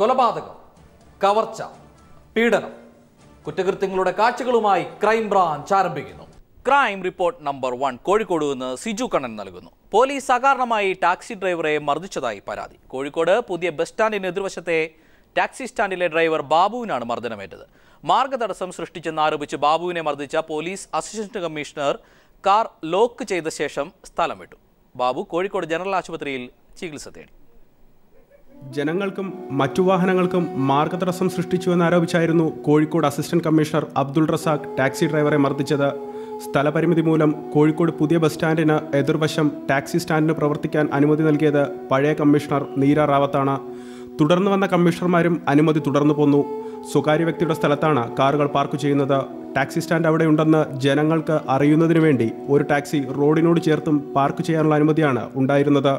കൊലപാതകം കവർച്ച പീഡനം കുറ്റകൃത്യങ്ങളുടെ കാഴ്ചകളുമായി ക്രൈം ബ്രാഞ്ച് ആരംഭിക്കുന്നു crime report number one Kozhikode നിന്ന് സിജു കണ്ണൻ നൽകുന്നു പോലീസ് അകാരണമായി ടാക്സി ഡ്രൈവറെ മർദ്ദിച്ചതായി പരാതി കോഴിക്കോട് പുതിയ ബസ് സ്റ്റാൻഡിന് എതിർവശത്തെ ടാക്സി സ്റ്റാൻഡിലെ ഡ്രൈവർ ബാബുവിനാണ് മർദ്ദനമേറ്റത് മാർഗതടസ്സം സൃഷ്ടിച്ചെന്ന് ആരോപിച്ച് ബാബുവിനെ മർദ്ദിച്ച police assistant commissioner car lock ചെയ്ത ശേഷം സ്ഥലം വിട്ടു ബാബു കോഴിക്കോട് ജനറൽ ആശുപത്രിയിൽ ചികിത്സ തേടി ജനങ്ങൾക്കും മറ്റു വാഹനങ്ങൾക്കും മാർഗതടസ്സം ആരോപിച്ചായിരുന്നു Kozhikode assistant commissioner Abdul Razak taxi ഡ്രൈവറെ മർദ്ദിച്ചത് സ്ഥലപരിമിതി മൂലം കോഴിക്കോട് പുതിയ ബസ് സ്റ്റാൻഡിന് എതിർവശം ടാക്സി സ്റ്റാൻഡിന് പ്രവർത്തിക്കാൻ അനുമതി നൽകിയത് പഴയ കമ്മീഷണർ നീര റാവത്താണ് തുടർന്ന് വന്ന കമ്മീഷണർമാരും അനുമതി തുടർന്നു പോന്നു സ്വകാര്യ വ്യക്തിയുടെ സ്ഥലത്താണ് കാറുകൾ പാർക്ക് ചെയ്യുന്നത് ടാക്സി സ്റ്റാൻഡ് അവിടെ ഉണ്ടെന്ന് ജനങ്ങൾക്ക് അറിയുന്നതിനു വേണ്ടി ഒരു ടാക്സി റോഡിനോട് ചേർത്തും പാർക്ക് ചെയ്യാനുള്ള അനുമതിയാണ് ഉണ്ടായിരുന്നത്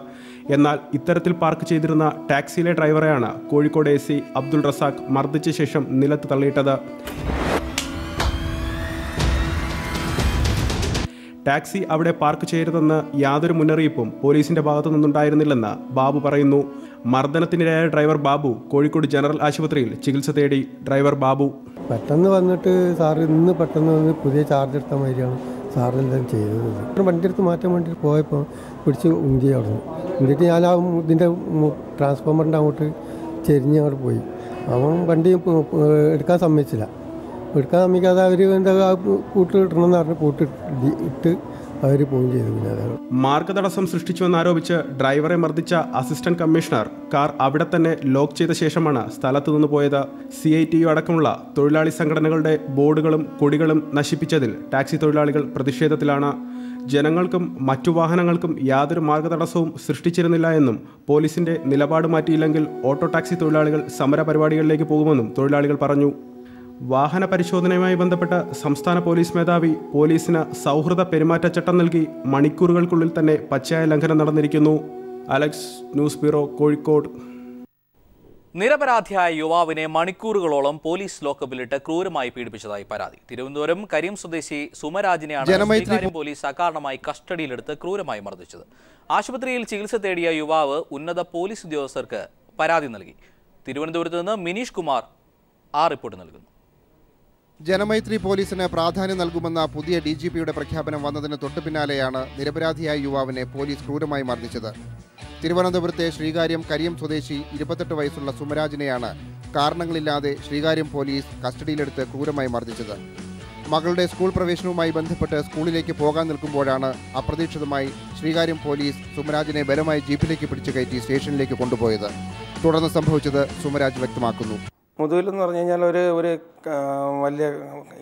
എന്നാൽ ഇത്തരത്തിൽ പാർക്ക് ചെയ്തിരുന്ന ടാക്സിയിലെ ഡ്രൈവറെയാണ് കോഴിക്കോട് എ സി അബ്ദുൾ റസാഖ് മർദ്ദിച്ച ശേഷം നിലത്ത് തള്ളിയിട്ടത് ടാക്സി അവിടെ പാർക്ക് ചെയ്യരുതെന്ന് യാതൊരു മുന്നറിയിപ്പും പോലീസിന്റെ ഭാഗത്തു നിന്നുണ്ടായിരുന്നില്ലെന്ന് ബാബു പറയുന്നു മർദ്ദനത്തിനിരയായ ഡ്രൈവർ ബാബു കോഴിക്കോട് ജനറൽ ആശുപത്രിയിൽ ചികിത്സ തേടി ഡ്രൈവർ ബാബു പെട്ടെന്ന് വന്നിട്ട് സാർ ഇന്ന് പെട്ടെന്ന് വന്ന് പുതിയ ചാർജ് എടുത്ത മാതിരിയാണ് സാറിനെല്ലാം ചെയ്തത് എടുത്ത് മാറ്റാൻ വേണ്ടി പോയപ്പോൾ പിടിച്ച് ഉന്തി അവിടെ എന്നിട്ട് ഞാൻ ആ ഇതിൻ്റെ ട്രാൻസ്ഫോമറിൻ്റെ അങ്ങോട്ട് ചെരിഞ്ഞ് അങ്ങോട്ട് പോയി അവൻ വണ്ടി എടുക്കാൻ സമ്മതിച്ചില്ല എടുക്കാൻ സമ്മതിക്കാതെ അവർ എന്താ എന്ന് പറഞ്ഞ് കൂട്ടിട്ട് ഇട്ട് അവർ പോയി ചെയ്തു പിന്നെ അതാണ് മാർഗതടസ്സം സൃഷ്ടിച്ചുവെന്നാരോപിച്ച് ഡ്രൈവറെ മർദ്ദിച്ച അസിസ്റ്റന്റ് കമ്മീഷണർ കാർ അവിടെ തന്നെ ലോക്ക് ചെയ്ത ശേഷമാണ് സ്ഥലത്തു നിന്ന് പോയത് സി ഐ ടി യു അടക്കമുള്ള തൊഴിലാളി സംഘടനകളുടെ ബോർഡുകളും കൊടികളും നശിപ്പിച്ചതിൽ ടാക്സി തൊഴിലാളികൾ പ്രതിഷേധത്തിലാണ് ജനങ്ങൾക്കും മറ്റു വാഹനങ്ങൾക്കും യാതൊരു മാർഗതടസ്സവും സൃഷ്ടിച്ചിരുന്നില്ല എന്നും പോലീസിന്റെ നിലപാട് മാറ്റിയില്ലെങ്കിൽ ഓട്ടോ ടാക്സി തൊഴിലാളികൾ സമരപരിപാടികളിലേക്ക് പോകുമെന്നും തൊഴിലാളികൾ പറഞ്ഞു വാഹന പരിശോധനയുമായി ബന്ധപ്പെട്ട സംസ്ഥാന പോലീസ് മേധാവി പോലീസിന് സൗഹൃദ പെരുമാറ്റച്ചട്ടം നൽകി മണിക്കൂറുകൾക്കുള്ളിൽ തന്നെ പച്ചയായ ലംഘനം നടന്നിരിക്കുന്നു അലക്സ് ന്യൂസ് ബ്യൂറോ കോഴിക്കോട് നിരപരാധിയായ യുവാവിനെ മണിക്കൂറുകളോളം പോലീസ് ലോക്കപ്പിലിട്ട് ക്രൂരമായി പീഡിപ്പിച്ചതായി പരാതി തിരുവനന്തപുരം കരീം സ്വദേശി സുമരാജിനെയാണ് പോലീസ് അകാരണമായി കസ്റ്റഡിയിലെടുത്ത് ക്രൂരമായി മർദ്ദിച്ചത് ആശുപത്രിയിൽ ചികിത്സ തേടിയ യുവാവ് ഉന്നത പോലീസ് ഉദ്യോഗസ്ഥർക്ക് പരാതി നൽകി തിരുവനന്തപുരത്ത് നിന്ന് മിനീഷ് കുമാർ ആ റിപ്പോർട്ട് നൽകുന്നു ജനമൈത്രി പോലീസിന് പ്രാധാന്യം നൽകുമെന്ന പുതിയ ഡി ജി പിയുടെ പ്രഖ്യാപനം വന്നതിന് തൊട്ടു പിന്നാലെയാണ് നിരപരാധിയായ യുവാവിനെ പോലീസ് ക്രൂരമായി മർദ്ദിച്ചത് തിരുവനന്തപുരത്തെ ശ്രീകാര്യം കരിയം സ്വദേശി ഇരുപത്തെട്ട് വയസ്സുള്ള സുമരാജിനെയാണ് കാരണങ്ങളില്ലാതെ ശ്രീകാര്യം പോലീസ് കസ്റ്റഡിയിലെടുത്ത് ക്രൂരമായി മർദ്ദിച്ചത് മകളുടെ സ്കൂൾ പ്രവേശനവുമായി ബന്ധപ്പെട്ട് സ്കൂളിലേക്ക് പോകാൻ നിൽക്കുമ്പോഴാണ് അപ്രതീക്ഷിതമായി ശ്രീകാര്യം പോലീസ് സുമരാജിനെ ബലമായി ജീപ്പിലേക്ക് പിടിച്ചു കയറ്റി സ്റ്റേഷനിലേക്ക് കൊണ്ടുപോയത് തുടർന്ന് സംഭവിച്ചത് സുമരാജ് വ്യക്തമാക്കുന്നു മുതുകിലെന്ന് പറഞ്ഞു കഴിഞ്ഞാൽ ഒരു ഒരു വലിയ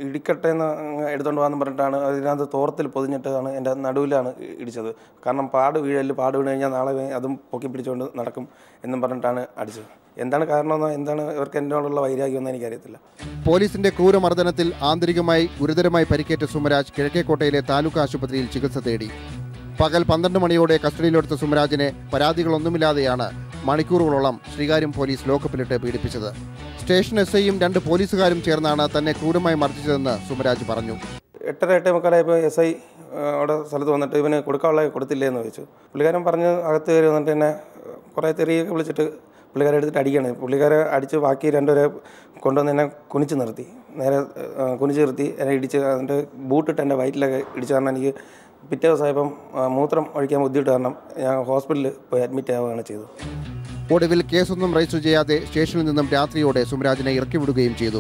ഇടിക്കട്ടെ എന്ന് എടുത്തുകൊണ്ട് പോകാൻ പറഞ്ഞിട്ടാണ് അതിനകത്ത് തോർത്തിൽ പൊതിഞ്ഞിട്ടാണ് എൻ്റെ നടുവിലാണ് ഇടിച്ചത് കാരണം പാട് വീഴല് പാട് വീണ് കഴിഞ്ഞാൽ നാളെ അതും പൊക്കി പിടിച്ചുകൊണ്ട് നടക്കും എന്നും പറഞ്ഞിട്ടാണ് അടിച്ചത് എന്താണ് കാരണമെന്നോ എന്താണ് ഇവർക്ക് എന്നോടുള്ള വൈരാഗ്യമെന്ന് എനിക്കറിയത്തില്ല പോലീസിന്റെ ക്രൂരമർദ്ദനത്തിൽ ആന്തരികമായി ഗുരുതരമായി പരിക്കേറ്റ സുമരാജ് കിഴക്കേക്കോട്ടയിലെ താലൂക്ക് ആശുപത്രിയിൽ ചികിത്സ തേടി പകൽ പന്ത്രണ്ട് മണിയോടെ കസ്റ്റഡിയിലെടുത്ത സുമരാജിനെ പരാതികളൊന്നുമില്ലാതെയാണ് മണിക്കൂറുകളോളം ശ്രീകാര്യം പോലീസ് ലോക്കപ്പിലിട്ട് പീഡിപ്പിച്ചത് സ്റ്റേഷൻ എസ് ഐയും രണ്ട് പോലീസുകാരും ചേർന്നാണ് തന്നെ ക്രൂരമായി മർദ്ദിച്ചതെന്ന് സുമരാജ് പറഞ്ഞു എട്ടര എട്ട് മുക്കാലായപ്പോൾ എസ് ഐ അവിടെ സ്ഥലത്ത് വന്നിട്ട് ഇവന് കൊടുക്കാനുള്ള കൊടുത്തില്ലേ എന്ന് ചോദിച്ചു പുള്ളിക്കാരൻ പറഞ്ഞ് അകത്ത് കയറി വന്നിട്ട് എന്നെ കുറേ തെറിയൊക്കെ വിളിച്ചിട്ട് പുള്ളിക്കാരെ എടുത്തിട്ട് അടിക്കുകയാണ് പുള്ളിക്കാരെ അടിച്ച് ബാക്കി രണ്ടുപേരെ കൊണ്ടുവന്ന് എന്നെ കുനിച്ച് നിർത്തി നേരെ കുനിച്ച് നിർത്തി എന്നെ ഇടിച്ച് അതിൻ്റെ ബൂട്ടിട്ട് എൻ്റെ വയറ്റിലൊക്കെ ഇടിച്ച് കാരണം എനിക്ക് പിറ്റേ ദിവസമായപ്പം മൂത്രം ഒഴിക്കാൻ ബുദ്ധിമുട്ട് കാരണം ഞാൻ ഹോസ്പിറ്റലിൽ പോയി അഡ്മിറ്റ് ആവുകയാണ് ചെയ്തത് ഒടുവിൽ കേസൊന്നും രജിസ്റ്റർ ചെയ്യാതെ സ്റ്റേഷനിൽ നിന്നും രാത്രിയോടെ സുമരാജിനെ ഇറക്കിവിടുകയും ചെയ്തു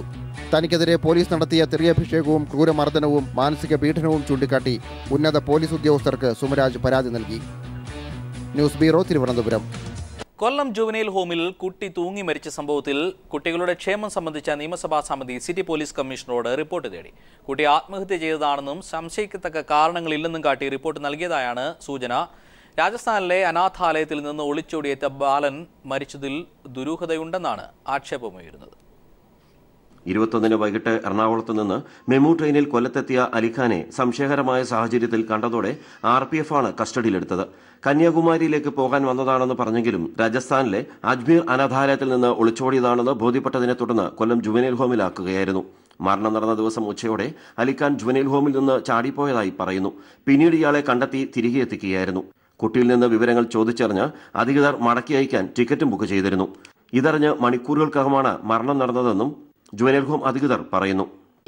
തനിക്കെതിരെ പോലീസ് നടത്തിയ തിരിയഭിഷേകവും ക്രൂരമർദ്ദനവും മാനസിക പീഡനവും ചൂണ്ടിക്കാട്ടി ഉന്നത പോലീസ് ഉദ്യോഗസ്ഥർക്ക് സുമരാജ് പരാതി നൽകി news bureau Thiruvananthapuram Kollam juvenile ഹോമിൽ കുട്ടി തൂങ്ങി മരിച്ച സംഭവത്തിൽ കുട്ടികളുടെ ക്ഷേമം സംബന്ധിച്ച നിയമസഭാ സമിതി സിറ്റി പോലീസ് കമ്മീഷണറോട് റിപ്പോർട്ട് തേടി കുട്ടി ആത്മഹത്യ ചെയ്തതാണെന്നും സംശയിക്കത്തക്ക കാരണങ്ങളില്ലെന്നും കാട്ടി റിപ്പോർട്ട് നൽകിയതായാണ് സൂചന രാജസ്ഥാനിലെ അനാഥാലയത്തിൽ നിന്ന് ഒളിച്ചോടിയേറ്റ ബാലൻ മരിച്ചതിൽ ദുരൂഹതയുണ്ടെന്നാണ് ആക്ഷേപമുയരുന്നത് ഇരുപത്തൊന്നിന് വൈകിട്ട് എറണാകുളത്ത് നിന്ന് മെമു ട്രെയിനിൽ കൊല്ലത്തെത്തിയ അലിഖാനെ സംശയകരമായ സാഹചര്യത്തിൽ കണ്ടതോടെ ആർ പി എഫ് ആണ് കസ്റ്റഡിയിലെടുത്തത് കന്യാകുമാരിയിലേക്ക് പോകാൻ വന്നതാണെന്ന് പറഞ്ഞെങ്കിലും രാജസ്ഥാനിലെ അജ്മീർ അനാഥാലയത്തിൽ നിന്ന് ഒളിച്ചോടിയതാണെന്ന് ബോധ്യപ്പെട്ടതിനെ തുടർന്ന് കൊല്ലം ജുവനൈൽ ഹോമിലാക്കുകയായിരുന്നു മരണം നടന്ന ദിവസം ഉച്ചയോടെ അലിഖാൻ ജുവനൈൽ ഹോമിൽ നിന്ന് ചാടിപ്പോയതായി പറയുന്നു പിന്നീട് ഇയാളെ കണ്ടെത്തി തിരികെ എത്തിക്കുകയായിരുന്നു കുട്ടിയിൽ നിന്ന് വിവരങ്ങൾ ചോദിച്ചറിഞ്ഞ് അധികൃതർ മടക്കി അയക്കാൻ ടിക്കറ്റും ബുക്ക് ചെയ്തിരുന്നു ഇതറിഞ്ഞ് മണിക്കൂറുകൾക്കകമാണ് മരണം നടന്നതെന്നും ജുവനൽ ഹോം അധികൃതർ പറയുന്നു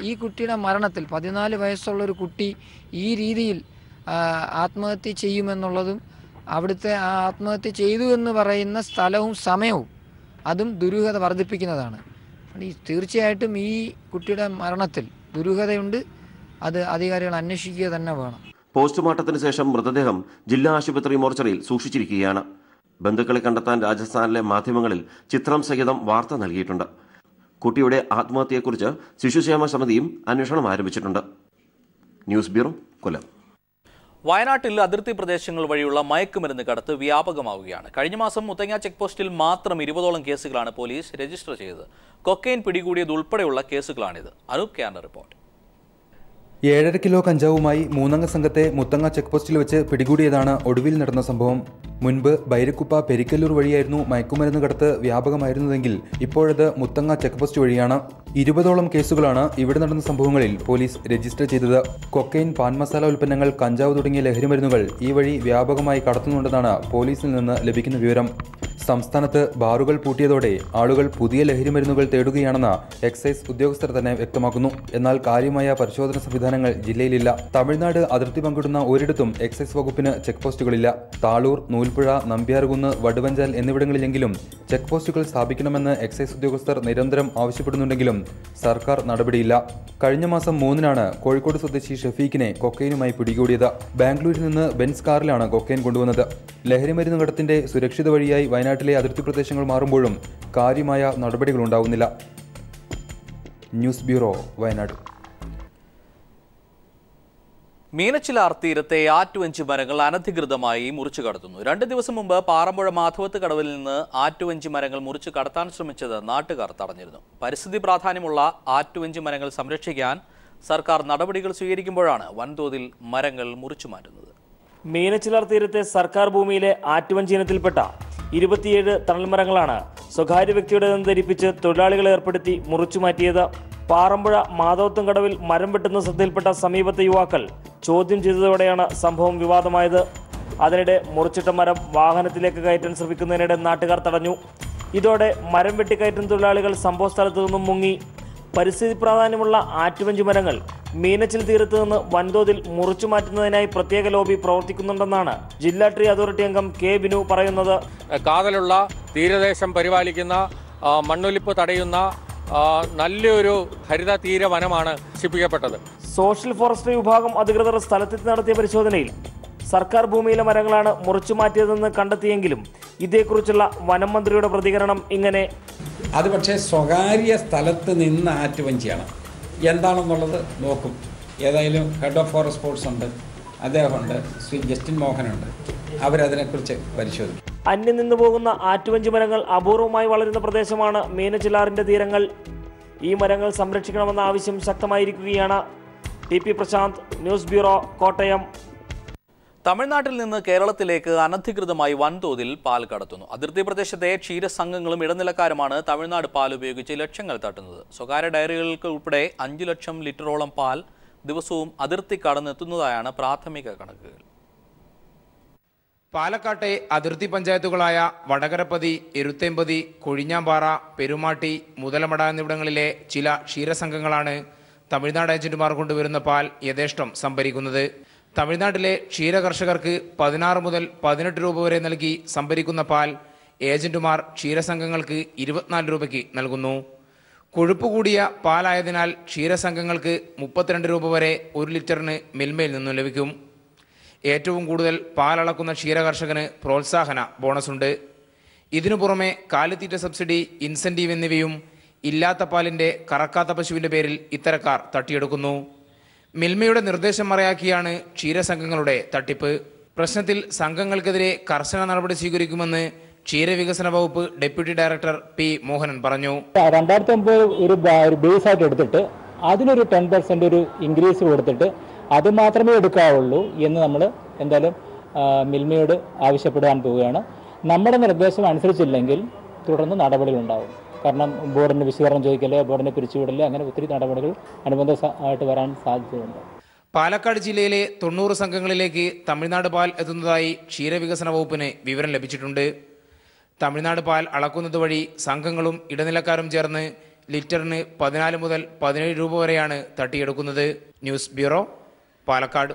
ഈ കുട്ടിയുടെ മരണത്തിൽ പതിനാല് വയസ്സുള്ള ഒരു കുട്ടി ഈ രീതിയിൽ ആത്മഹത്യ ചെയ്യുമെന്നുള്ളതും അവിടുത്തെ ആ ആത്മഹത്യ ചെയ്തു എന്ന് പറയുന്ന സ്ഥലവും സമയവും അതും ദുരൂഹത വർദ്ധിപ്പിക്കുന്നതാണ് ഈ തീർച്ചയായിട്ടും ഈ കുട്ടിയുടെ മരണത്തിൽ ദുരൂഹതയുണ്ട് അത് അധികാരികൾ അന്വേഷിക്കുക തന്നെ വേണം പോസ്റ്റ്മോർട്ടത്തിന് ശേഷം മൃതദേഹം ജില്ലാ ആശുപത്രി മോർച്ചറിയിൽ സൂക്ഷിച്ചിരിക്കുകയാണ് ബന്ധുക്കളെ കണ്ടെത്താൻ രാജസ്ഥാനിലെ മാധ്യമങ്ങളിൽ ചിത്രം സഹിതം വാർത്ത നൽകിയിട്ടുണ്ട് കുട്ടിയുടെ ആത്മഹത്യയെക്കുറിച്ച് ശിശുക്ഷേമ സമിതിയും അന്വേഷണം ആരംഭിച്ചിട്ടുണ്ട് ന്യൂസ് ബ്യൂറോ കൊല്ലം വയനാട്ടിൽ അതിർത്തി പ്രദേശങ്ങൾ വഴിയുള്ള മയക്കുമരുന്ന് കടത്ത് വ്യാപകമാവുകയാണ് കഴിഞ്ഞ മാസം മുത്തങ്ങ ചെക്ക് പോസ്റ്റിൽ മാത്രം ഇരുപതോളം കേസുകളാണ് പോലീസ് രജിസ്റ്റർ ചെയ്തത് കൊക്കൈൻ പിടികൂടിയതുൾപ്പെടെയുള്ള കേസുകളാണിത് അനൂപ് ക്യാൻ റിപ്പോർട്ട് ഏഴര കിലോ കഞ്ചാവുമായി മൂന്നംഗ സംഘത്തെ മുത്തങ്ങ ചെക്ക് പോസ്റ്റിൽ വെച്ച് പിടികൂടിയതാണ് ഒടുവിൽ നടന്ന സംഭവം മുൻപ് ബൈരക്കുപ്പ പെരിക്കല്ലൂർ വഴിയായിരുന്നു മയക്കുമരുന്ന് കടത്ത് വ്യാപകമായിരുന്നതെങ്കിൽ ഇപ്പോഴത് മുത്തങ്ങ ചെക്ക് പോസ്റ്റ് വഴിയാണ് ഇരുപതോളം കേസുകളാണ് ഇവിടെ നടന്ന സംഭവങ്ങളിൽ പോലീസ് രജിസ്റ്റർ ചെയ്തത് കൊക്കൈൻ പാൻ മസാല ഉൽപ്പന്നങ്ങൾ കഞ്ചാവ് തുടങ്ങിയ ലഹരിമരുന്നുകൾ ഈ വഴി വ്യാപകമായി കടത്തുന്നുണ്ടെന്നാണ് പോലീസിൽ നിന്ന് ലഭിക്കുന്ന വിവരം സംസ്ഥാനത്ത് ബാറുകൾ പൂട്ടിയതോടെ ആളുകൾ പുതിയ ലഹരിമരുന്നുകൾ തേടുകയാണെന്ന് എക്സൈസ് ഉദ്യോഗസ്ഥർ തന്നെ വ്യക്തമാക്കുന്നു എന്നാൽ കാര്യമായ പരിശോധന സംവിധാനങ്ങൾ ജില്ലയിലില്ല തമിഴ്നാട് അതിർത്തി പങ്കിടുന്ന ഒരിടത്തും എക്സൈസ് വകുപ്പിന് ചെക്ക് പോസ്റ്റുകളില്ല താളൂർ മുൻപുഴ നമ്പ്യാർകുന്ന് വടുവഞ്ചാൽ എന്നിവിടങ്ങളിലെങ്കിലും ചെക്ക് പോസ്റ്റുകൾ സ്ഥാപിക്കണമെന്ന് എക്സൈസ് ഉദ്യോഗസ്ഥർ നിരന്തരം ആവശ്യപ്പെടുന്നുണ്ടെങ്കിലും സർക്കാർ നടപടിയില്ല കഴിഞ്ഞ മാസം മൂന്നിനാണ് കോഴിക്കോട് സ്വദേശി ഷഫീഖിനെ കൊക്കൈനുമായി പിടികൂടിയത് ബാംഗ്ലൂരിൽ നിന്ന് ബെൻസ് കാറിലാണ് കൊക്കൈൻ കൊണ്ടുവന്നത് ലഹരിമരുന്ന് കടത്തിന്റെ സുരക്ഷിത വഴിയായി വയനാട്ടിലെ അതിർത്തി പ്രദേശങ്ങൾ മാറുമ്പോഴും കാര്യമായ നടപടികളുണ്ടാവുന്നില്ല ന്യൂസ് ബ്യൂറോ വയനാട് മീനച്ചിലാർ തീരത്തെ ആറ്റുവഞ്ചി മരങ്ങൾ അനധികൃതമായി മുറിച്ചു കടത്തുന്നു രണ്ട് ദിവസം മുമ്പ് പാറമ്പുഴ മാധവത്ത് കടവിൽ നിന്ന് ആറ്റുവഞ്ചി മരങ്ങൾ മുറിച്ചു കടത്താൻ ശ്രമിച്ചത് നാട്ടുകാർ തടഞ്ഞിരുന്നു പരിസ്ഥിതി പ്രാധാന്യമുള്ള ആറ്റുവഞ്ചി മരങ്ങൾ സംരക്ഷിക്കാൻ സർക്കാർ നടപടികൾ സ്വീകരിക്കുമ്പോഴാണ് വൻതോതിൽ മരങ്ങൾ മുറിച്ചു മാറ്റുന്നത് മീനച്ചിലാർ തീരത്തെ സർക്കാർ ഭൂമിയിലെ ആറ്റുവഞ്ചി ഇനത്തിൽപ്പെട്ട ഇരുപത്തിയേഴ് തണൽമരങ്ങളാണ് സ്വകാര്യ നിന്ന് ധരിപ്പിച്ച് തൊഴിലാളികളെ ഏർപ്പെടുത്തി മുറിച്ചു മാറ്റിയത് പാറമ്പുഴ കടവിൽ മരം വെട്ടുന്ന ശ്രദ്ധയിൽപ്പെട്ട സമീപത്തെ യുവാക്കൾ ചോദ്യം ചെയ്തതോടെയാണ് സംഭവം വിവാദമായത് അതിനിടെ മുറിച്ചിട്ട മരം വാഹനത്തിലേക്ക് കയറ്റാൻ ശ്രമിക്കുന്നതിനിടെ നാട്ടുകാർ തടഞ്ഞു ഇതോടെ മരം വെട്ടിക്കയറ്റുന്ന തൊഴിലാളികൾ സംഭവസ്ഥലത്തു നിന്നും മുങ്ങി പരിസ്ഥിതി പ്രാധാന്യമുള്ള ആറ്റുവഞ്ചു മരങ്ങൾ മീനച്ചിൽ തീരത്ത് നിന്ന് വൻതോതിൽ മുറിച്ചു മാറ്റുന്നതിനായി പ്രത്യേക ലോബി പ്രവർത്തിക്കുന്നുണ്ടെന്നാണ് ജില്ലാ ട്രീ അതോറിറ്റി അംഗം കെ ബിനു പറയുന്നത് കാതലുള്ള തീരദേശം പരിപാലിക്കുന്ന മണ്ണൊലിപ്പ് തടയുന്ന നല്ലൊരു ഹരിത തീര വനമാണ് നശിപ്പിക്കപ്പെട്ടത് സോഷ്യൽ ഫോറസ്ട്രി വിഭാഗം അധികൃതർ സ്ഥലത്തെത്തി നടത്തിയ പരിശോധനയിൽ സർക്കാർ ഭൂമിയിലെ മരങ്ങളാണ് മുറിച്ചു മാറ്റിയതെന്ന് കണ്ടെത്തിയെങ്കിലും ഇതേക്കുറിച്ചുള്ള വനം മന്ത്രിയുടെ പ്രതികരണം ഇങ്ങനെ അത് പക്ഷേ സ്വകാര്യ സ്ഥലത്ത് നിന്ന് ആറ്റുവഞ്ചിയാണ് എന്താണെന്നുള്ളത് നോക്കും ഏതായാലും ഹെഡ് ഓഫ് ഫോറസ്റ്റ് സ്പോർട്സ് ഉണ്ട് അദ്ദേഹമുണ്ട് ശ്രീ ജസ്റ്റിൻ മോഹനുണ്ട് അവരതിനെക്കുറിച്ച് പരിശോധിക്കും അന്യം നിന്നു പോകുന്ന ആറ്റുവഞ്ചി മരങ്ങൾ അപൂർവമായി വളരുന്ന പ്രദേശമാണ് മീനച്ചിലാറിന്റെ തീരങ്ങൾ ഈ മരങ്ങൾ സംരക്ഷിക്കണമെന്ന ആവശ്യം ശക്തമായിരിക്കുകയാണ് T P Prasanth news bureau Kottayam തമിഴ്നാട്ടിൽ നിന്ന് കേരളത്തിലേക്ക് അനധികൃതമായി വൻതോതിൽ പാൽ കടത്തുന്നു അതിർത്തി പ്രദേശത്തെ ക്ഷീരസംഘങ്ങളും ഇടനിലക്കാരുമാണ് തമിഴ്നാട് പാൽ ഉപയോഗിച്ച് ലക്ഷങ്ങൾ തട്ടുന്നത് സ്വകാര്യ ഡയറികൾക്ക് ഉൾപ്പെടെ അഞ്ചു ലക്ഷം ലിറ്ററോളം പാൽ ദിവസവും അതിർത്തി കടന്നെത്തുന്നതായാണ് പ്രാഥമിക കണക്കുകൾ പാലക്കാട്ടെ അതിർത്തി പഞ്ചായത്തുകളായ വടകരപ്പതി എരുത്തേമ്പതി കൊഴിഞ്ഞാമ്പാറ പെരുമാട്ടി മുതലമട എന്നിവിടങ്ങളിലെ ചില ക്ഷീരസംഘങ്ങളാണ് തമിഴ്നാട് ഏജന്റുമാർ കൊണ്ടുവരുന്ന പാൽ യഥേഷ്ടം സംഭരിക്കുന്നത് തമിഴ്നാട്ടിലെ ക്ഷീര കർഷകർക്ക് പതിനാറ് മുതൽ പതിനെട്ട് രൂപ വരെ നൽകി സംഭരിക്കുന്ന പാൽ ഏജന്റുമാർ ക്ഷീരസംഘങ്ങൾക്ക് ഇരുപത്തിനാല് രൂപയ്ക്ക് നൽകുന്നു കൊഴുപ്പ് കൂടിയ പാലായതിനാൽ ക്ഷീരസംഘങ്ങൾക്ക് മുപ്പത്തിരണ്ട് രൂപ വരെ ഒരു ലിറ്ററിന് മിൽമയിൽ നിന്നും ലഭിക്കും ഏറ്റവും കൂടുതൽ പാലളക്കുന്ന ക്ഷീരകർഷകന് പ്രോത്സാഹന ബോണസുണ്ട് ഇതിനു പുറമെ കാലിത്തീറ്റ സബ്സിഡി ഇൻസെൻറ്റീവ് എന്നിവയും ഇല്ലാത്ത പാലിൻ്റെ കറക്കാത്ത പശുവിൻ്റെ പേരിൽ ഇത്തരക്കാർ തട്ടിയെടുക്കുന്നു മിൽമയുടെ നിർദ്ദേശം മറയാക്കിയാണ് ക്ഷീരസംഘങ്ങളുടെ തട്ടിപ്പ് പ്രശ്നത്തിൽ സംഘങ്ങൾക്കെതിരെ കർശന നടപടി സ്വീകരിക്കുമെന്ന് ക്ഷീരവികസന വകുപ്പ് ഡെപ്യൂട്ടി ഡയറക്ടർ പി മോഹനൻ പറഞ്ഞു രണ്ടായിരത്തി ഒമ്പത് ഒരു ബേസ് ആയിട്ട് എടുത്തിട്ട് അതിനൊരു ടെൻ പെർസെന്റ് ഒരു ഇൻക്രീസ് കൊടുത്തിട്ട് അത് മാത്രമേ എടുക്കാവുള്ളൂ എന്ന് നമ്മൾ എന്തായാലും മിൽമയോട് ആവശ്യപ്പെടാൻ പോവുകയാണ് നമ്മുടെ നിർദ്ദേശം അനുസരിച്ചില്ലെങ്കിൽ തുടർന്ന് ഉണ്ടാവും കാരണം ബോർഡിന് വിശദീകരണം ചോദിക്കല് ബോർഡിനെ പിരിച്ചുവിടല് അങ്ങനെ ഒത്തിരി നടപടികൾ അനുബന്ധ ആയിട്ട് വരാൻ സാധ്യതയുണ്ട് പാലക്കാട് ജില്ലയിലെ തൊണ്ണൂറ് സംഘങ്ങളിലേക്ക് തമിഴ്നാട് പാൽ എത്തുന്നതായി ക്ഷീരവികസന വകുപ്പിന് വിവരം ലഭിച്ചിട്ടുണ്ട് തമിഴ്നാട് പാൽ അളക്കുന്നത് വഴി സംഘങ്ങളും ഇടനിലക്കാരും ചേർന്ന് ലിറ്ററിന് പതിനാല് മുതൽ പതിനേഴ് രൂപ വരെയാണ് തട്ടിയെടുക്കുന്നത് ന്യൂസ് ബ്യൂറോ പാലക്കാട്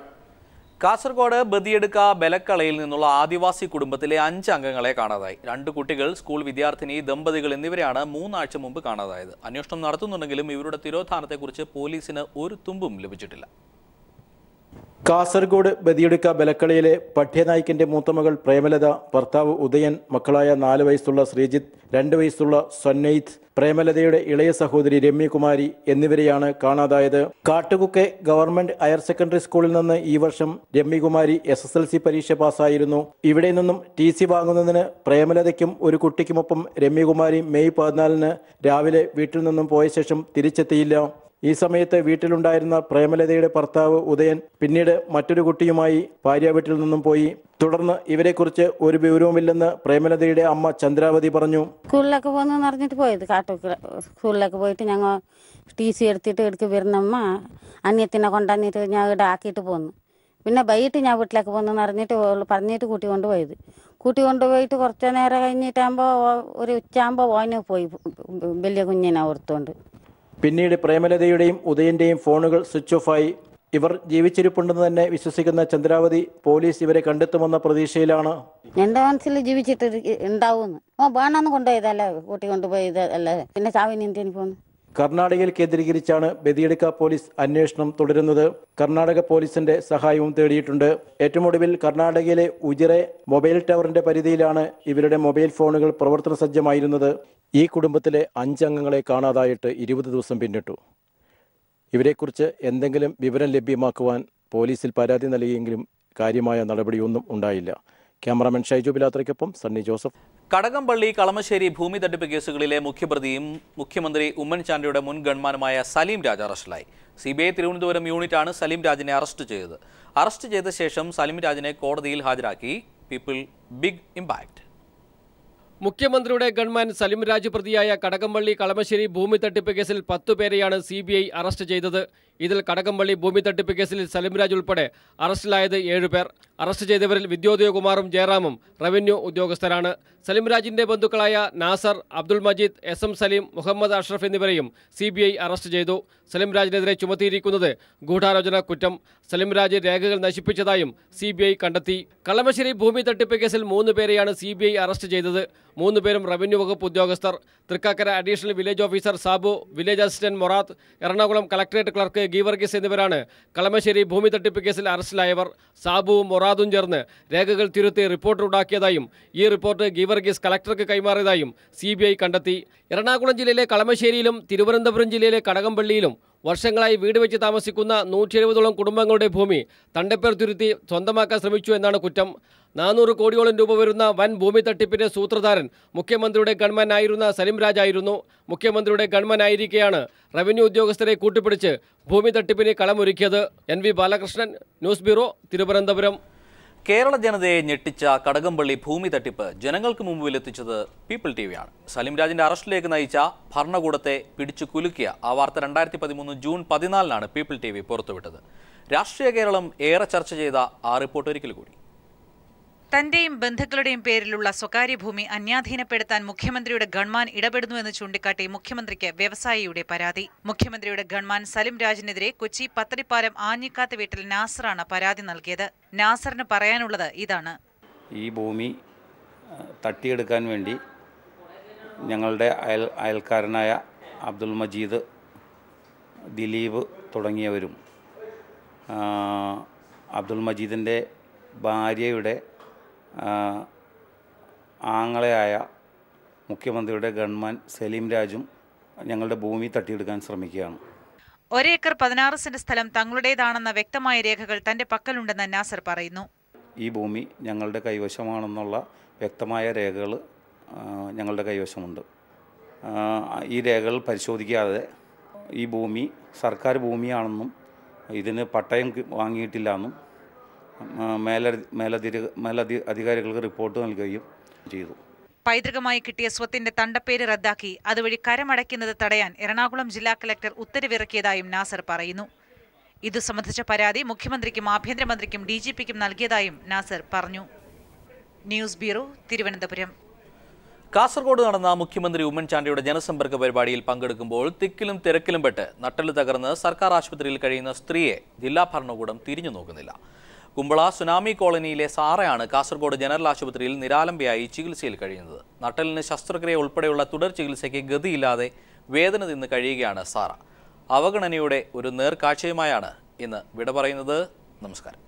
കാസർഗോഡ് ബദിയെടുക്ക ബലക്കളയിൽ നിന്നുള്ള ആദിവാസി കുടുംബത്തിലെ അഞ്ച് അംഗങ്ങളെ കാണാതായി രണ്ട് കുട്ടികൾ സ്കൂൾ വിദ്യാർത്ഥിനി ദമ്പതികൾ എന്നിവരെയാണ് മൂന്നാഴ്ച മുമ്പ് കാണാതായത് അന്വേഷണം നടത്തുന്നുണ്ടെങ്കിലും ഇവരുടെ തിരോധാനത്തെക്കുറിച്ച് പോലീസിന് ഒരു തുമ്പും ലഭിച്ചിട്ടില്ല കാസർഗോഡ് ബദിയെടുക്ക ബലക്കളിയിലെ പഠ്യനായിക്കിന്റെ മൂത്തമകൾ പ്രേമലത ഭർത്താവ് ഉദയൻ മക്കളായ നാല് വയസ്സുള്ള ശ്രീജിത്ത് രണ്ട് വയസ്സുള്ള സൊന്നയിത്ത് പ്രേമലതയുടെ ഇളയ സഹോദരി രമ്യകുമാരി എന്നിവരെയാണ് കാണാതായത് കാട്ടുകുക്കെ ഗവൺമെന്റ് ഹയർ സെക്കൻഡറി സ്കൂളിൽ നിന്ന് ഈ വർഷം രമ്യകുമാരി എസ് എസ് എൽ സി പരീക്ഷ പാസ്സായിരുന്നു ഇവിടെ നിന്നും ടി സി വാങ്ങുന്നതിന് പ്രേമലതയ്ക്കും ഒരു കുട്ടിക്കുമൊപ്പം രമ്യകുമാരി മെയ് പതിനാലിന് രാവിലെ വീട്ടിൽ നിന്നും പോയ ശേഷം തിരിച്ചെത്തിയില്ല ഈ സമയത്ത് വീട്ടിലുണ്ടായിരുന്ന പ്രേമലതയുടെ ഭർത്താവ് ഉദയൻ പിന്നീട് മറ്റൊരു കുട്ടിയുമായി ഭാര്യ വീട്ടിൽ നിന്നും പോയി തുടർന്ന് ഇവരെക്കുറിച്ച് ഒരു വിവരവുമില്ലെന്ന് പ്രേമലതയുടെ അമ്മ ചന്ദ്രാവതി പറഞ്ഞു സ്കൂളിലൊക്കെ പോകുന്നു പറഞ്ഞിട്ട് പോയത് കാട്ടു സ്കൂളിലൊക്കെ പോയിട്ട് ഞങ്ങൾ ടി സി എടുത്തിട്ട് എടുക്ക് വരുന്നമ്മ അന്യത്തിനെ കൊണ്ടുവന്നിട്ട് ഞാൻ ഇവിടെ ആക്കിയിട്ട് പോന്നു പിന്നെ വൈകിട്ട് ഞാൻ വീട്ടിലേക്ക് പോകുന്നു പറഞ്ഞിട്ട് പറഞ്ഞിട്ട് കൂട്ടി കൊണ്ടുപോയത് കൂട്ടി കൊണ്ടുപോയിട്ട് കുറച്ച് നേരം കഴിഞ്ഞിട്ടാകുമ്പോൾ ഒരു ഉച്ചയാകുമ്പോൾ ഓനെ പോയി വലിയ കുഞ്ഞിനെ ഓർത്തുകൊണ്ട് പിന്നീട് പ്രേമലതയുടെയും ഉദയന്റെയും ഫോണുകൾ സ്വിച്ച് ഓഫായി ഇവർ ജീവിച്ചിരിപ്പുണ്ടെന്ന് തന്നെ വിശ്വസിക്കുന്ന ചന്ദ്രാവതി പോലീസ് ഇവരെ കണ്ടെത്തുമെന്ന പ്രതീക്ഷയിലാണ് എന്റെ മനസ്സിൽ ജീവിച്ചിട്ട് ഉണ്ടാവും കൊണ്ടുപോയതല്ലേ കൂട്ടി കൊണ്ടുപോയതല്ലേ പിന്നെ ചാവിനെന്തിനു പോന്നു കർണാടകയിൽ കേന്ദ്രീകരിച്ചാണ് ബദിയടുക്ക പോലീസ് അന്വേഷണം തുടരുന്നത് കർണാടക പോലീസിന്റെ സഹായവും തേടിയിട്ടുണ്ട് ഏറ്റവും ഒടുവിൽ കർണാടകയിലെ ഉജിറെ മൊബൈൽ ടവറിന്റെ പരിധിയിലാണ് ഇവരുടെ മൊബൈൽ ഫോണുകൾ പ്രവർത്തന സജ്ജമായിരുന്നത് ഈ കുടുംബത്തിലെ അഞ്ചംഗങ്ങളെ കാണാതായിട്ട് ഇരുപത് ദിവസം പിന്നിട്ടു ഇവരെക്കുറിച്ച് എന്തെങ്കിലും വിവരം ലഭ്യമാക്കുവാൻ പോലീസിൽ പരാതി നൽകിയെങ്കിലും കാര്യമായ നടപടിയൊന്നും ഉണ്ടായില്ല ക്യാമറാമാൻ ഷൈജു ബിലാത്രയ്ക്കൊപ്പം സണ്ണി ജോസഫ് കടകംപള്ളി കളമശ്ശേരി ഭൂമി തട്ടിപ്പ് കേസുകളിലെ മുഖ്യപ്രതിയും മുഖ്യമന്ത്രി ഉമ്മൻചാണ്ടിയുടെ മുൻ ഗൺമാനുമായ സലീം രാജ് അറസ്റ്റിലായി സി ബി ഐ തിരുവനന്തപുരം യൂണിറ്റാണ് സലീം രാജിനെ അറസ്റ്റ് ചെയ്തത് അറസ്റ്റ് ചെയ്ത ശേഷം സലീം രാജിനെ കോടതിയിൽ ഹാജരാക്കി പീപ്പിൾ ബിഗ് ഇമ്പാക്ട് മുഖ്യമന്ത്രിയുടെ ഗൺമാൻ സലിം രാജ് പ്രതിയായ കടകംപള്ളി കളമശ്ശേരി ഭൂമി തട്ടിപ്പ് കേസിൽ പത്തുപേരെയാണ് സി ബി ഐ അറസ്റ്റ് ചെയ്തത് ഇതിൽ കടകംപള്ളി ഭൂമി തട്ടിപ്പ് കേസിൽ സലീം രാജ് ഉൾപ്പെടെ അറസ്റ്റിലായത് ഏഴുപേർ അറസ്റ്റ് ചെയ്തവരിൽ വിദ്യോദയകുമാറും ജയറാമും റവന്യൂ ഉദ്യോഗസ്ഥരാണ് സലിംരാജിന്റെ ബന്ധുക്കളായ നാസർ അബ്ദുൾ മജീദ് എസ് എം സലീം മുഹമ്മദ് അഷ്റഫ് എന്നിവരെയും സി ബി ഐ അറസ്റ്റ് ചെയ്തു സലിംരാജിനെതിരെ ചുമത്തിയിരിക്കുന്നത് ഗൂഢാലോചന കുറ്റം സലിംരാജ് രേഖകൾ നശിപ്പിച്ചതായും സി ബി ഐ കണ്ടെത്തി കളമശ്ശേരി ഭൂമി തട്ടിപ്പ് കേസിൽ മൂന്ന് പേരെയാണ് സി ബി ഐ അറസ്റ്റ് ചെയ്തത് മൂന്ന് പേരും റവന്യൂ വകുപ്പ് ഉദ്യോഗസ്ഥർ Thrikkakara additional village officer Sabu village assistant Morath Ernakulam collectorate clerk Geevarghese എന്നിവരാണ് കളമശ്ശേരി ഭൂമി തട്ടിപ്പ് കേസിൽ അറസ്റ്റിലായവർ സാബുവും മുറാദും ചേർന്ന് രേഖകൾ തിരുത്തി റിപ്പോർട്ട് ഉണ്ടാക്കിയതായും ഈ റിപ്പോർട്ട് ഗീവർഗീസ് കളക്ടർക്ക് കൈമാറിയതായും സി കണ്ടെത്തി എറണാകുളം ജില്ലയിലെ കളമശ്ശേരിയിലും തിരുവനന്തപുരം ജില്ലയിലെ കടകംപള്ളിയിലും വർഷങ്ങളായി വീട് വെച്ച് താമസിക്കുന്ന നൂറ്റി എഴുപതോളം കുടുംബങ്ങളുടെ ഭൂമി തണ്ടപ്പേർ തിരുത്തി സ്വന്തമാക്കാൻ ശ്രമിച്ചു എന്നാണ് കുറ്റം നാനൂറ് കോടിയോളം രൂപ വരുന്ന വൻ ഭൂമി തട്ടിപ്പിന്റെ സൂത്രധാരൻ മുഖ്യമന്ത്രിയുടെ ഗൺമാനായിരുന്ന സലിം രാജായിരുന്നു മുഖ്യമന്ത്രിയുടെ ഗൺമാനായിരിക്കെയാണ് റവന്യൂ ഉദ്യോഗസ്ഥരെ കൂട്ടിപ്പിടിച്ച് ഭൂമി തട്ടിപ്പിന് കളമൊരുക്കിയത് N Balakrishnan news bureau Thiruvananthapuram Kerala ജനതയെ ഞെട്ടിച്ച കടകംപള്ളി ഭൂമി തട്ടിപ്പ് ജനങ്ങൾക്ക് എത്തിച്ചത് പീപ്പിൾ ടി വിയാണ് സലിം രാജിന്റെ അറസ്റ്റിലേക്ക് നയിച്ച ഭരണകൂടത്തെ പിടിച്ചു കുലുക്കിയ ആ വാർത്ത രണ്ടായിരത്തി പതിമൂന്ന് ജൂൺ പതിനാലിനാണ് പീപ്പിൾ ടി വി പുറത്തുവിട്ടത് രാഷ്ട്രീയ കേരളം ഏറെ ചർച്ച ചെയ്ത ആ റിപ്പോർട്ട് ഒരിക്കൽ കൂടി തന്റെയും ബന്ധുക്കളുടെയും പേരിലുള്ള സ്വകാര്യ ഭൂമി അന്യാധീനപ്പെടുത്താൻ മുഖ്യമന്ത്രിയുടെ ഗൺമാൻ ഇടപെടുന്നുവെന്ന് ചൂണ്ടിക്കാട്ടി മുഖ്യമന്ത്രിക്ക് വ്യവസായിയുടെ പരാതി മുഖ്യമന്ത്രിയുടെ ഗൺമാൻ സലിം രാജിനെതിരെ കൊച്ചി പത്തടിപ്പാലം ആഞ്ഞിക്കാത്ത വീട്ടിൽ നാസറാണ് പരാതി നൽകിയത് നാസറിന് പറയാനുള്ളത് ഇതാണ് ഈ ഭൂമി തട്ടിയെടുക്കാൻ വേണ്ടി ഞങ്ങളുടെ അയൽ അയൽക്കാരനായ അബ്ദുൽ മജീദ് ദിലീപ് തുടങ്ങിയവരും അബ്ദുൽ മജീദിൻ്റെ ഭാര്യയുടെ ആങ്ങളയായ മുഖ്യമന്ത്രിയുടെ ഗൺമാൻ സലീം രാജും ഞങ്ങളുടെ ഭൂമി തട്ടിയെടുക്കാൻ ശ്രമിക്കുകയാണ് ഒരേക്കർ പതിനാറ് സെന്റ് സ്ഥലം തങ്ങളുടേതാണെന്ന വ്യക്തമായ രേഖകൾ തന്റെ പക്കലുണ്ടെന്ന് നാസർ പറയുന്നു ഈ ഭൂമി ഞങ്ങളുടെ കൈവശമാണെന്നുള്ള വ്യക്തമായ രേഖകൾ ഞങ്ങളുടെ കൈവശമുണ്ട് ഈ രേഖകൾ പരിശോധിക്കാതെ ഈ ഭൂമി സർക്കാർ ഭൂമിയാണെന്നും ഇതിന് പട്ടയം വാങ്ങിയിട്ടില്ല എന്നും മേല മേലധിക മേലധി അധികാരികൾക്ക് റിപ്പോർട്ട് നൽകുകയും ചെയ്തു പൈതൃകമായി കിട്ടിയ സ്വത്തിന്റെ തണ്ടപ്പേര് റദ്ദാക്കി അതുവഴി കരമടയ്ക്കുന്നത് തടയാൻ എറണാകുളം ജില്ലാ കലക്ടർ ഉത്തരവിറക്കിയതായും നാസർ പറയുന്നു ഇതു സംബന്ധിച്ച പരാതി മുഖ്യമന്ത്രിക്കും ആഭ്യന്തരമന്ത്രിക്കും ഡി ജി പിക്കും നൽകിയതായും നാസർ പറഞ്ഞു ന്യൂസ് ബ്യൂറോ തിരുവനന്തപുരം കാസർഗോഡ് നടന്ന മുഖ്യമന്ത്രി ഉമ്മൻചാണ്ടിയുടെ ജനസമ്പർക്ക പരിപാടിയിൽ പങ്കെടുക്കുമ്പോൾ തിക്കിലും തിരക്കിലും പെട്ട് നട്ടല് തകർന്ന് സർക്കാർ ആശുപത്രിയിൽ കഴിയുന്ന സ്ത്രീയെ ജില്ലാ ഭരണകൂടം തിരിഞ്ഞു നോക്കുന്നില്ല കുമ്പള സുനാമി കോളനിയിലെ സാറയാണ് കാസർഗോഡ് ജനറൽ ആശുപത്രിയിൽ നിരാലംബയായി ചികിത്സയിൽ കഴിയുന്നത് നട്ടലിന് ശസ്ത്രക്രിയ ഉൾപ്പെടെയുള്ള തുടർ ചികിത്സയ്ക്ക് ഗതിയില്ലാതെ വേദന നിന്ന് കഴിയുകയാണ് സാറ അവഗണനയുടെ ഒരു നേർക്കാഴ്ചയുമായാണ് ഇന്ന് വിട പറയുന്നത് നമസ്കാരം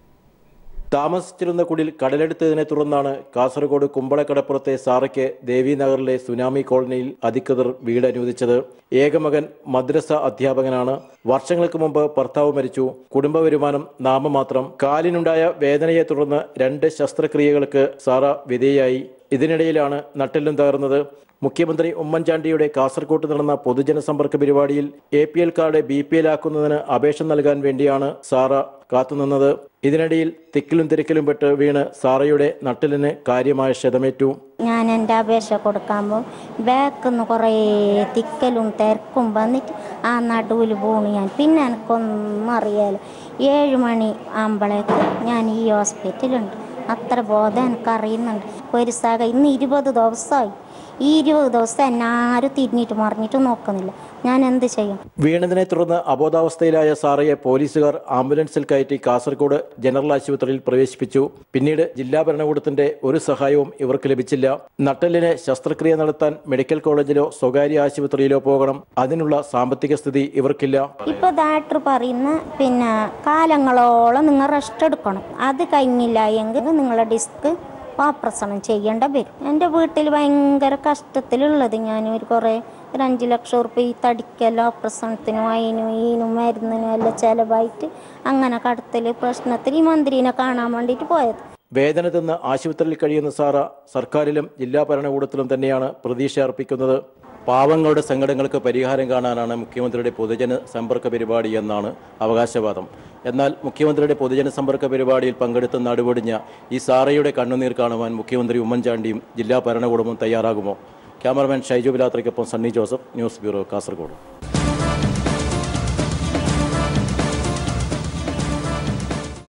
താമസിച്ചിരുന്ന കുടിൽ കടലെടുത്തതിനെ തുടർന്നാണ് കാസർഗോഡ് കുമ്പളക്കടപ്പുറത്തെ സാറയ്ക്ക് ദേവിനഗറിലെ സുനാമി കോളനിയിൽ അധികൃതർ വീട് അനുവദിച്ചത് ഏകമകൻ മദ്രസ അധ്യാപകനാണ് വർഷങ്ങൾക്ക് മുമ്പ് ഭർത്താവ് മരിച്ചു കുടുംബ വരുമാനം നാമമാത്രം കാലിനുണ്ടായ വേദനയെ തുടർന്ന് രണ്ട് ശസ്ത്രക്രിയകൾക്ക് സാറ വിധേയായി ഇതിനിടയിലാണ് നട്ടെല്ലും തകർന്നത് മുഖ്യമന്ത്രി ഉമ്മൻചാണ്ടിയുടെ കാസർകോട്ട് നടന്ന പൊതുജനസമ്പർക്ക പരിപാടിയിൽ A P L card B P L ആക്കുന്നതിന് അപേക്ഷ നൽകാൻ വേണ്ടിയാണ് സാറ കാത്തുനിന്നത് ഇതിനിടയിൽ തിക്കിലും തിരക്കിലും പെട്ട് വീണ് സാറയുടെ നട്ടലിന് കാര്യമായ ക്ഷതമേറ്റു ഞാൻ എൻ്റെ അപേക്ഷ കൊടുക്കുമ്പോൾ ബാക്കിൽ നിന്ന് കുറേ തിക്കലും തിരക്കും വന്നിട്ട് ആ നടുവിൽ പോണു ഞാൻ പിന്നെ എനിക്കൊന്നും അറിയാലോ ഏഴ് മണി ആകുമ്പോഴേക്ക് ഞാൻ ഈ ഹോസ്പിറ്റലുണ്ട് അത്ര ബോധം എനിക്കറിയുന്നുണ്ട് ഒരു സഹ ഇന്ന് ഇരുപത് ദിവസമായി ഈ ഇരുപത് ദിവസം എന്നെ ആരും തിരിഞ്ഞിട്ട് മറിഞ്ഞിട്ട് നോക്കുന്നില്ല ഞാൻ എന്ത് ചെയ്യും വീണതിനെ തുടർന്ന് അബോധാവസ്ഥയിലായ സാറയെ പോലീസുകാർ ആംബുലൻസിൽ കയറ്റി കാസർഗോഡ് ജനറൽ ആശുപത്രിയിൽ പ്രവേശിപ്പിച്ചു പിന്നീട് ജില്ലാ ഭരണകൂടത്തിന്റെ ഒരു സഹായവും ഇവർക്ക് ലഭിച്ചില്ല നട്ടലിന് ശസ്ത്രക്രിയ നടത്താൻ മെഡിക്കൽ കോളേജിലോ സ്വകാര്യ ആശുപത്രിയിലോ പോകണം അതിനുള്ള സാമ്പത്തിക സ്ഥിതി ഇവർക്കില്ല ഇപ്പൊ ഡാക്ടർ പറയുന്ന പിന്നെ കാലങ്ങളോളം നിങ്ങൾ റെസ്റ്റ് എടുക്കണം അത് കഴിഞ്ഞില്ല എങ്കിൽ നിങ്ങളുടെ ഡിസ്ക് പാപ്രസണം ചെയ്യേണ്ട വരും എൻ്റെ വീട്ടിൽ ഭയങ്കര കഷ്ടത്തിലുള്ളത് ഞാൻ ഒരു കുറേ ഒരു അഞ്ച് ലക്ഷം റുപ്യ ഈ തടിക്കല്ല ഓപ്പറേഷണത്തിനും അതിനും ഈനും മരുന്നിനും എല്ലാം ചിലവായിട്ട് അങ്ങനെ കടത്തൽ പ്രശ്നത്തിൽ ഈ മന്ത്രിനെ കാണാൻ വേണ്ടിയിട്ട് പോയത് വേദന തിന്ന് ആശുപത്രിയിൽ കഴിയുന്ന സാറ സർക്കാരിലും ജില്ലാ ഭരണകൂടത്തിലും തന്നെയാണ് പ്രതീക്ഷ അർപ്പിക്കുന്നത് പാവങ്ങളുടെ സങ്കടങ്ങൾക്ക് പരിഹാരം കാണാനാണ് മുഖ്യമന്ത്രിയുടെ പൊതുജന സമ്പർക്ക പരിപാടി എന്നാണ് അവകാശവാദം എന്നാൽ മുഖ്യമന്ത്രിയുടെ പൊതുജന സമ്പർക്ക പരിപാടിയിൽ പങ്കെടുത്ത് നടുപൊടിഞ്ഞ ഈ സാറയുടെ കണ്ണുനീർ കാണുവാൻ മുഖ്യമന്ത്രി ഉമ്മൻചാണ്ടിയും ജില്ലാ ഭരണകൂടവും തയ്യാറാകുമോ ക്യാമറമാൻ ഷൈജു ബിലാത്രയ്ക്കൊപ്പം സണ്ണി ജോസഫ് ന്യൂസ് ബ്യൂറോ കാസർഗോഡ്